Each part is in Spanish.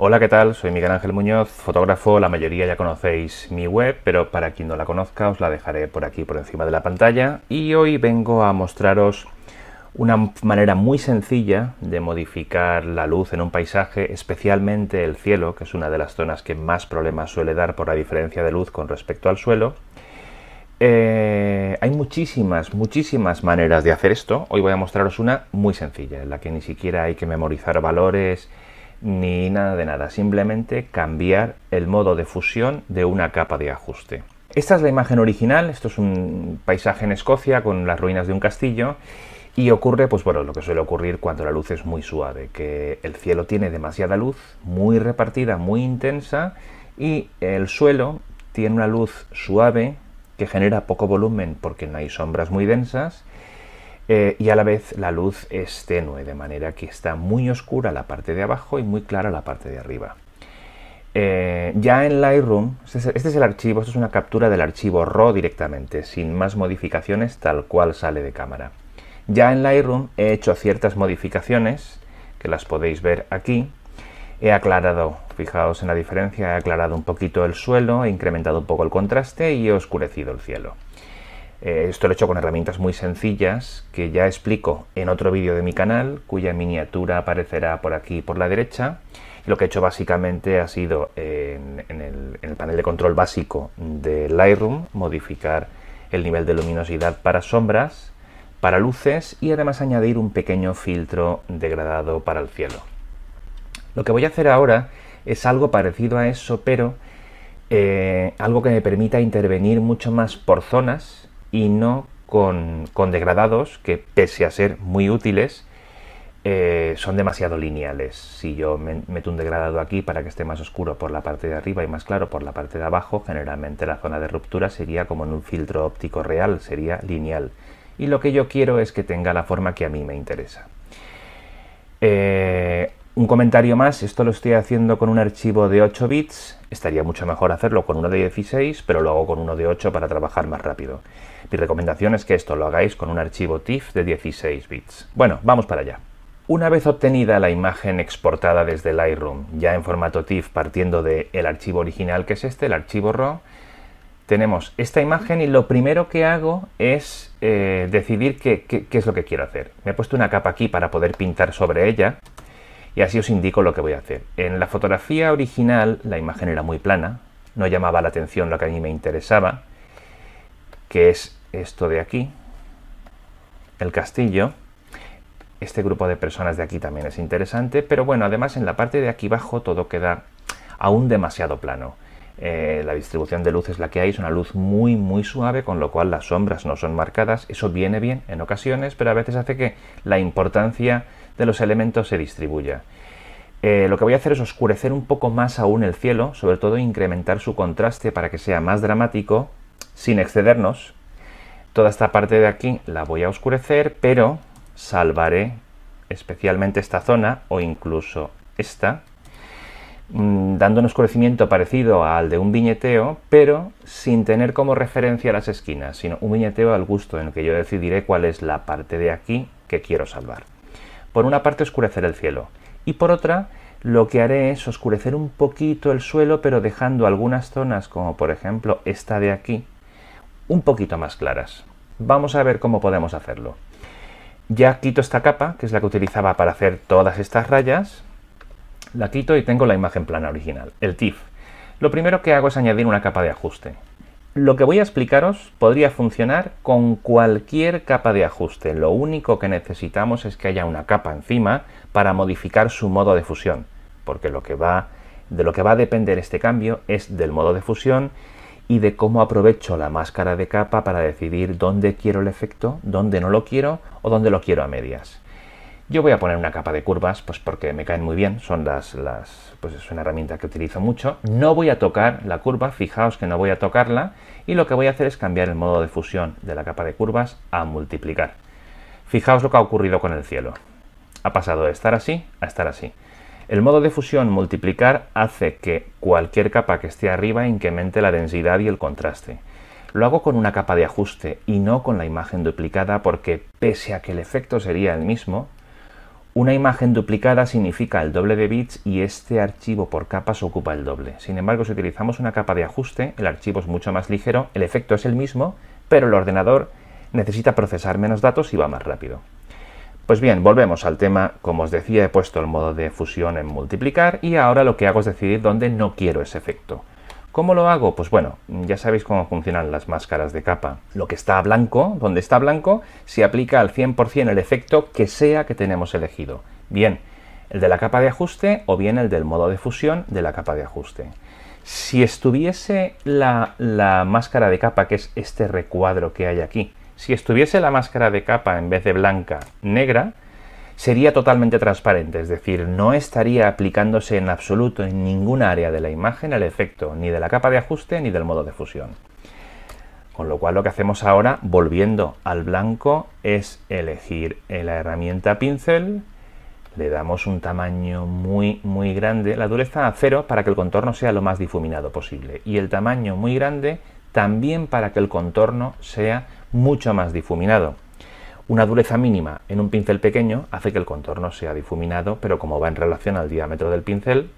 Hola, ¿qué tal? Soy Miguel Ángel Muñoz, fotógrafo. La mayoría ya conocéis mi web, pero para quien no la conozca os la dejaré por aquí, por encima de la pantalla. Y hoy vengo a mostraros una manera muy sencilla de modificar la luz en un paisaje, especialmente el cielo, que es una de las zonas que más problemas suele dar por la diferencia de luz con respecto al suelo. Eh, hay muchísimas, muchísimas maneras de hacer esto. Hoy voy a mostraros una muy sencilla, en la que ni siquiera hay que memorizar valores ni nada de nada, simplemente cambiar el modo de fusión de una capa de ajuste. Esta es la imagen original, esto es un paisaje en Escocia con las ruinas de un castillo y ocurre pues bueno, lo que suele ocurrir cuando la luz es muy suave, que el cielo tiene demasiada luz, muy repartida, muy intensa y el suelo tiene una luz suave que genera poco volumen porque no hay sombras muy densas eh, y a la vez la luz es tenue, de manera que está muy oscura la parte de abajo y muy clara la parte de arriba. Eh, ya en Lightroom, este, este es el archivo, esto es una captura del archivo RAW directamente, sin más modificaciones, tal cual sale de cámara. Ya en Lightroom he hecho ciertas modificaciones, que las podéis ver aquí. He aclarado, fijaos en la diferencia, he aclarado un poquito el suelo, he incrementado un poco el contraste y he oscurecido el cielo. Eh, esto lo he hecho con herramientas muy sencillas que ya explico en otro vídeo de mi canal, cuya miniatura aparecerá por aquí por la derecha. Lo que he hecho básicamente ha sido en, el, panel de control básico de Lightroom modificar el nivel de luminosidad para sombras, para luces y además añadir un pequeño filtro degradado para el cielo. Lo que voy a hacer ahora es algo parecido a eso, pero eh, algo que me permita intervenir mucho más por zonas y no con, con degradados que, pese a ser muy útiles, eh, son demasiado lineales. Si yo meto un degradado aquí para que esté más oscuro por la parte de arriba y más claro por la parte de abajo, generalmente la zona de ruptura sería como en un filtro óptico real, sería lineal. Y lo que yo quiero es que tenga la forma que a mí me interesa. Eh, un comentario más, esto lo estoy haciendo con un archivo de 8 bits, estaría mucho mejor hacerlo con uno de 16, pero lo hago con uno de 8 para trabajar más rápido. Mi recomendación es que esto lo hagáis con un archivo TIFF de 16 bits. Bueno, vamos para allá. Una vez obtenida la imagen exportada desde Lightroom, ya en formato TIFF partiendo del archivo original que es este, el archivo RAW, tenemos esta imagen y lo primero que hago es eh, decidir qué es lo que quiero hacer. Me he puesto una capa aquí para poder pintar sobre ella y así os indico lo que voy a hacer. En la fotografía original la imagen era muy plana, no llamaba la atención lo que a mí me interesaba, que es esto de aquí, el castillo. Este grupo de personas de aquí también es interesante, pero bueno, además en la parte de aquí abajo todo queda aún demasiado plano. Eh, la distribución de luz es la que hay, es una luz muy muy suave, con lo cual las sombras no son marcadas. Eso viene bien en ocasiones, pero a veces hace que la importancia de los elementos se distribuya. Eh, lo que voy a hacer es oscurecer un poco más aún el cielo, sobre todo incrementar su contraste para que sea más dramático, sin excedernos. Toda esta parte de aquí la voy a oscurecer, pero salvaré especialmente esta zona o incluso esta, mm, dando un oscurecimiento parecido al de un viñeteo, pero sin tener como referencia las esquinas, sino un viñeteo al gusto en el que yo decidiré cuál es la parte de aquí que quiero salvar por una parte oscurecer el cielo y por otra lo que haré es oscurecer un poquito el suelo pero dejando algunas zonas como por ejemplo esta de aquí un poquito más claras. Vamos a ver cómo podemos hacerlo. Ya quito esta capa, que es la que utilizaba para hacer todas estas rayas. La quito y tengo la imagen plana original, el TIFF. Lo primero que hago es añadir una capa de ajuste. Lo que voy a explicaros podría funcionar con cualquier capa de ajuste. Lo único que necesitamos es que haya una capa encima para modificar su modo de fusión, porque de lo que va a depender este cambio es del modo de fusión y de cómo aprovecho la máscara de capa para decidir dónde quiero el efecto, dónde no lo quiero o dónde lo quiero a medias. Yo voy a poner una capa de curvas, pues porque me caen muy bien, son las, las, pues es una herramienta que utilizo mucho. No voy a tocar la curva, fijaos que no voy a tocarla, y lo que voy a hacer es cambiar el modo de fusión de la capa de curvas a multiplicar. Fijaos lo que ha ocurrido con el cielo. Ha pasado de estar así a estar así. El modo de fusión multiplicar hace que cualquier capa que esté arriba incremente la densidad y el contraste. Lo hago con una capa de ajuste y no con la imagen duplicada porque pese a que el efecto sería el mismo, una imagen duplicada significa el doble de bits y este archivo por capas ocupa el doble. Sin embargo, si utilizamos una capa de ajuste, el archivo es mucho más ligero, el efecto es el mismo, pero el ordenador necesita procesar menos datos y va más rápido. Pues bien, volvemos al tema. Como os decía, he puesto el modo de fusión en multiplicar y ahora lo que hago es decidir dónde no quiero ese efecto. ¿Cómo lo hago? Pues bueno, ya sabéis cómo funcionan las máscaras de capa. Lo que está blanco, donde está blanco, se aplica al 100% el efecto que sea que tenemos elegido. Bien, el de la capa de ajuste o bien el del modo de fusión de la capa de ajuste. Si estuviese la, la máscara de capa, que es este recuadro que hay aquí, si estuviese la máscara de capa en vez de blanca, negra, sería totalmente transparente, es decir, no estaría aplicándose en absoluto en ninguna área de la imagen el efecto ni de la capa de ajuste ni del modo de fusión. Con lo cual lo que hacemos ahora, volviendo al blanco, es elegir la herramienta pincel, le damos un tamaño muy muy grande, la dureza a cero para que el contorno sea lo más difuminado posible y el tamaño muy grande también para que el contorno sea mucho más difuminado. Una dureza mínima en un pincel pequeño hace que el contorno sea difuminado, pero como va en relación al diámetro del pincel,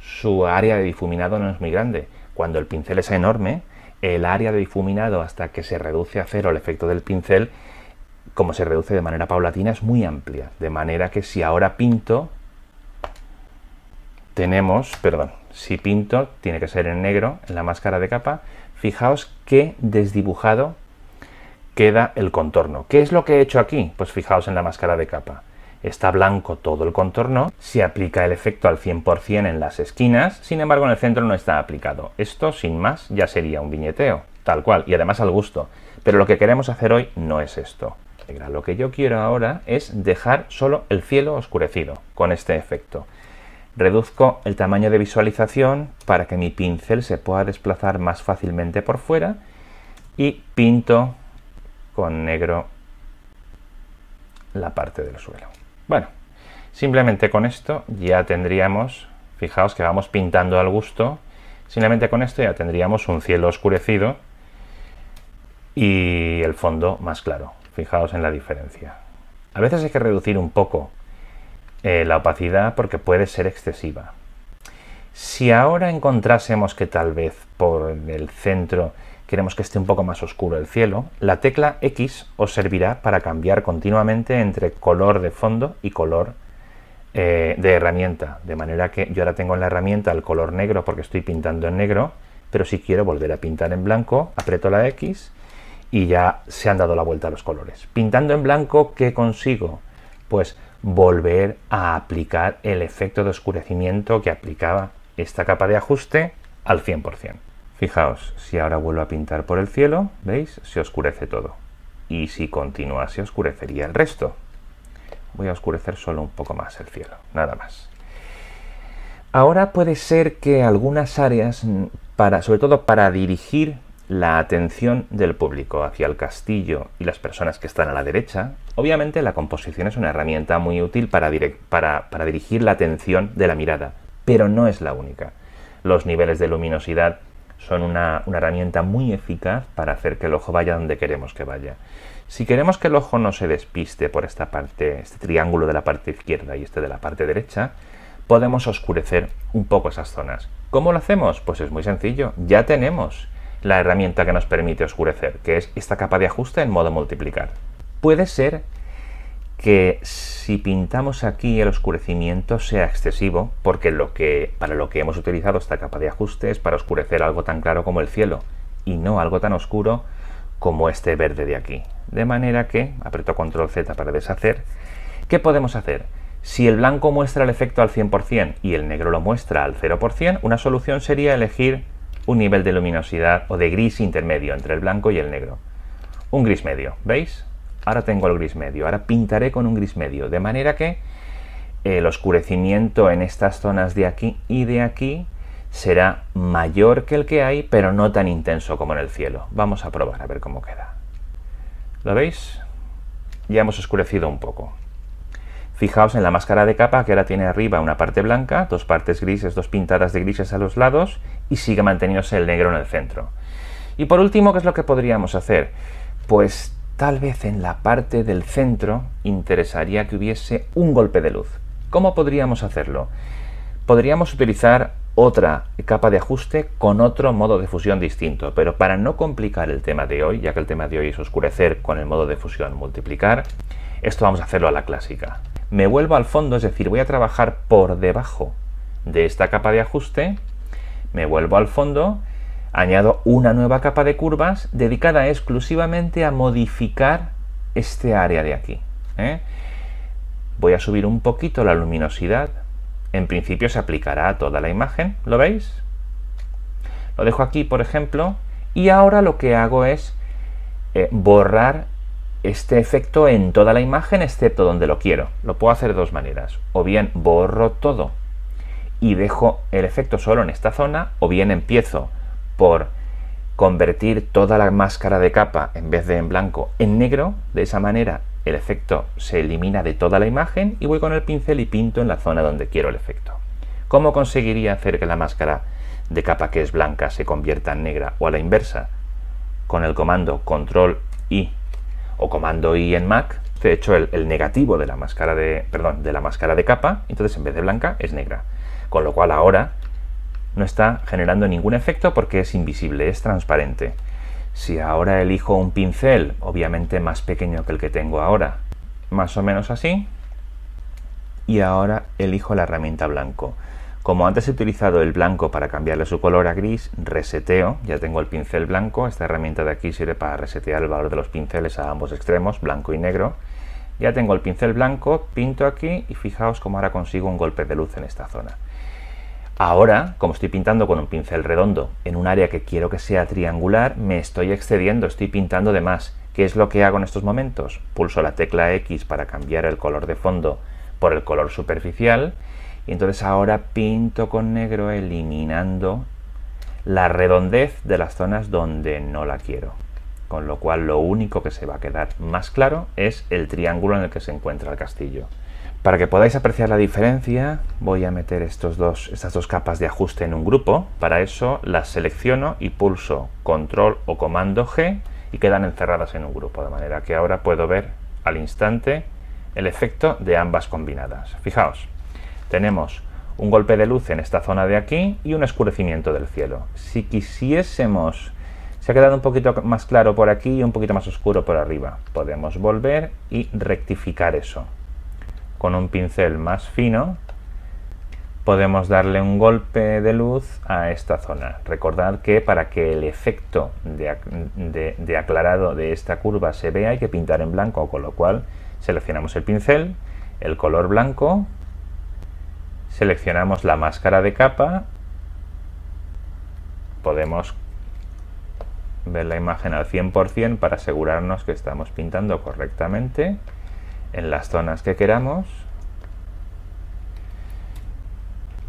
su área de difuminado no es muy grande. Cuando el pincel es enorme, el área de difuminado hasta que se reduce a cero el efecto del pincel, como se reduce de manera paulatina, es muy amplia. De manera que si ahora pinto, tenemos, perdón, si pinto, tiene que ser en negro, en la máscara de capa, fijaos qué desdibujado queda el contorno. ¿Qué es lo que he hecho aquí? Pues fijaos en la máscara de capa. Está blanco todo el contorno, se aplica el efecto al 100% en las esquinas, sin embargo en el centro no está aplicado. Esto, sin más, ya sería un viñeteo, tal cual, y además al gusto. Pero lo que queremos hacer hoy no es esto. Lo que yo quiero ahora es dejar solo el cielo oscurecido con este efecto. Reduzco el tamaño de visualización para que mi pincel se pueda desplazar más fácilmente por fuera y pinto con negro la parte del suelo. Bueno, simplemente con esto ya tendríamos, fijaos que vamos pintando al gusto, simplemente con esto ya tendríamos un cielo oscurecido y el fondo más claro. Fijaos en la diferencia. A veces hay que reducir un poco eh, la opacidad porque puede ser excesiva. Si ahora encontrásemos que tal vez por el centro queremos que esté un poco más oscuro el cielo, la tecla X os servirá para cambiar continuamente entre color de fondo y color eh, de herramienta. De manera que yo ahora tengo en la herramienta el color negro porque estoy pintando en negro, pero si quiero volver a pintar en blanco, aprieto la X y ya se han dado la vuelta a los colores. Pintando en blanco, ¿qué consigo? Pues volver a aplicar el efecto de oscurecimiento que aplicaba esta capa de ajuste al 100%. Fijaos, si ahora vuelvo a pintar por el cielo, ¿veis? Se oscurece todo. Y si continúa, se oscurecería el resto. Voy a oscurecer solo un poco más el cielo, nada más. Ahora puede ser que algunas áreas, para, sobre todo para dirigir la atención del público hacia el castillo y las personas que están a la derecha, obviamente la composición es una herramienta muy útil para dirigir la atención de la mirada, pero no es la única. Los niveles de luminosidad son una, herramienta muy eficaz para hacer que el ojo vaya donde queremos que vaya. Si queremos que el ojo no se despiste por esta parte, este triángulo de la parte izquierda y este de la parte derecha, podemos oscurecer un poco esas zonas. ¿Cómo lo hacemos? Pues es muy sencillo, ya tenemos la herramienta que nos permite oscurecer, que es esta capa de ajuste en modo multiplicar. Puede ser que si pintamos aquí el oscurecimiento sea excesivo, porque lo que, para lo que hemos utilizado esta capa de ajuste es para oscurecer algo tan claro como el cielo, y no algo tan oscuro como este verde de aquí. De manera que, aprieto control Z para deshacer, ¿qué podemos hacer? Si el blanco muestra el efecto al 100% y el negro lo muestra al 0%, una solución sería elegir un nivel de luminosidad o de gris intermedio entre el blanco y el negro. Un gris medio, ¿veis? ahora tengo el gris medio, ahora pintaré con un gris medio, de manera que el oscurecimiento en estas zonas de aquí y de aquí será mayor que el que hay, pero no tan intenso como en el cielo. Vamos a probar a ver cómo queda. ¿Lo veis? Ya hemos oscurecido un poco. Fijaos en la máscara de capa que ahora tiene arriba una parte blanca, dos partes grises, dos pintadas de grises a los lados y sigue manteniéndose el negro en el centro. Y por último, ¿qué es lo que podríamos hacer? Pues Tal vez en la parte del centro interesaría que hubiese un golpe de luz. ¿Cómo podríamos hacerlo? Podríamos utilizar otra capa de ajuste con otro modo de fusión distinto, pero para no complicar el tema de hoy, ya que el tema de hoy es oscurecer con el modo de fusión multiplicar, esto vamos a hacerlo a la clásica. Me vuelvo al fondo, es decir, voy a trabajar por debajo de esta capa de ajuste, me vuelvo al fondo añado una nueva capa de curvas dedicada exclusivamente a modificar este área de aquí. ¿eh? Voy a subir un poquito la luminosidad. En principio se aplicará a toda la imagen, ¿lo veis? Lo dejo aquí, por ejemplo, y ahora lo que hago es eh, borrar este efecto en toda la imagen excepto donde lo quiero. Lo puedo hacer de dos maneras. O bien borro todo y dejo el efecto solo en esta zona, o bien empiezo por convertir toda la máscara de capa en vez de en blanco en negro, de esa manera el efecto se elimina de toda la imagen y voy con el pincel y pinto en la zona donde quiero el efecto. ¿Cómo conseguiría hacer que la máscara de capa que es blanca se convierta en negra o a la inversa? Con el comando control I o comando I en Mac, de hecho el, el negativo de la máscara de, perdón, de la máscara de capa, entonces en vez de blanca es negra. Con lo cual ahora no está generando ningún efecto porque es invisible, es transparente. Si ahora elijo un pincel, obviamente más pequeño que el que tengo ahora, más o menos así, y ahora elijo la herramienta blanco. Como antes he utilizado el blanco para cambiarle su color a gris, reseteo, ya tengo el pincel blanco, esta herramienta de aquí sirve para resetear el valor de los pinceles a ambos extremos, blanco y negro. Ya tengo el pincel blanco, pinto aquí y fijaos cómo ahora consigo un golpe de luz en esta zona. Ahora, como estoy pintando con un pincel redondo en un área que quiero que sea triangular, me estoy excediendo, estoy pintando de más. ¿Qué es lo que hago en estos momentos? Pulso la tecla X para cambiar el color de fondo por el color superficial y entonces ahora pinto con negro eliminando la redondez de las zonas donde no la quiero. Con lo cual lo único que se va a quedar más claro es el triángulo en el que se encuentra el castillo. Para que podáis apreciar la diferencia, voy a meter estos dos, estas dos capas de ajuste en un grupo. Para eso las selecciono y pulso Control o Comando G y quedan encerradas en un grupo, de manera que ahora puedo ver al instante el efecto de ambas combinadas. Fijaos, tenemos un golpe de luz en esta zona de aquí y un oscurecimiento del cielo. Si quisiésemos, se ha quedado un poquito más claro por aquí y un poquito más oscuro por arriba. Podemos volver y rectificar eso con un pincel más fino podemos darle un golpe de luz a esta zona. Recordad que para que el efecto de, aclarado de esta curva se vea hay que pintar en blanco, con lo cual seleccionamos el pincel, el color blanco, seleccionamos la máscara de capa, podemos ver la imagen al 100% para asegurarnos que estamos pintando correctamente en las zonas que queramos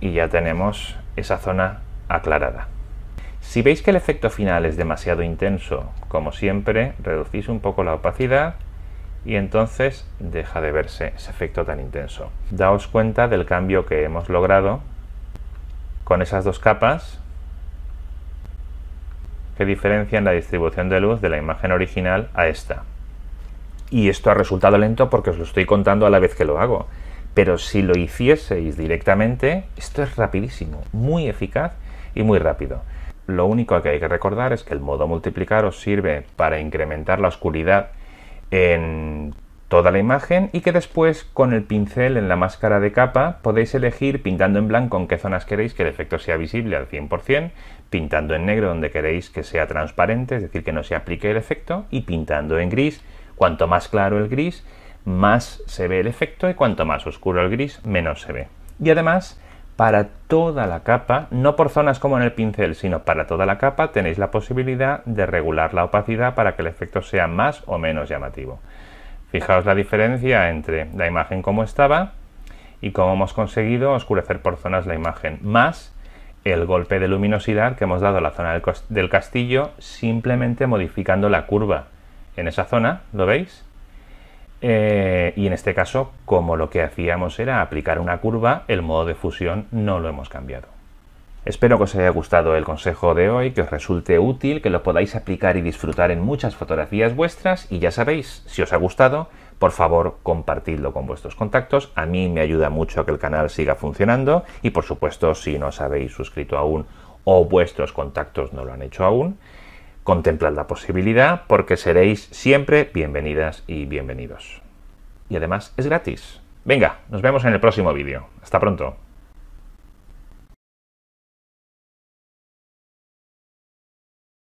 y ya tenemos esa zona aclarada. Si veis que el efecto final es demasiado intenso, como siempre, reducís un poco la opacidad y entonces deja de verse ese efecto tan intenso. Daos cuenta del cambio que hemos logrado con esas dos capas que diferencian la distribución de luz de la imagen original a esta. Y esto ha resultado lento porque os lo estoy contando a la vez que lo hago. Pero si lo hicieseis directamente, esto es rapidísimo, muy eficaz y muy rápido. Lo único que hay que recordar es que el modo multiplicar os sirve para incrementar la oscuridad en toda la imagen y que después con el pincel en la máscara de capa podéis elegir pintando en blanco en qué zonas queréis que el efecto sea visible al 100%, pintando en negro donde queréis que sea transparente, es decir, que no se aplique el efecto, y pintando en gris Cuanto más claro el gris, más se ve el efecto y cuanto más oscuro el gris, menos se ve. Y además, para toda la capa, no por zonas como en el pincel, sino para toda la capa tenéis la posibilidad de regular la opacidad para que el efecto sea más o menos llamativo. Fijaos la diferencia entre la imagen como estaba y cómo hemos conseguido oscurecer por zonas la imagen, más el golpe de luminosidad que hemos dado a la zona del castillo simplemente modificando la curva en esa zona, ¿lo veis? Eh, y en este caso, como lo que hacíamos era aplicar una curva, el modo de fusión no lo hemos cambiado. Espero que os haya gustado el consejo de hoy, que os resulte útil, que lo podáis aplicar y disfrutar en muchas fotografías vuestras y ya sabéis, si os ha gustado, por favor compartidlo con vuestros contactos, a mí me ayuda mucho a que el canal siga funcionando y por supuesto si no os habéis suscrito aún o vuestros contactos no lo han hecho aún, Contemplad la posibilidad porque seréis siempre bienvenidas y bienvenidos. Y además es gratis. Venga, nos vemos en el próximo vídeo. Hasta pronto.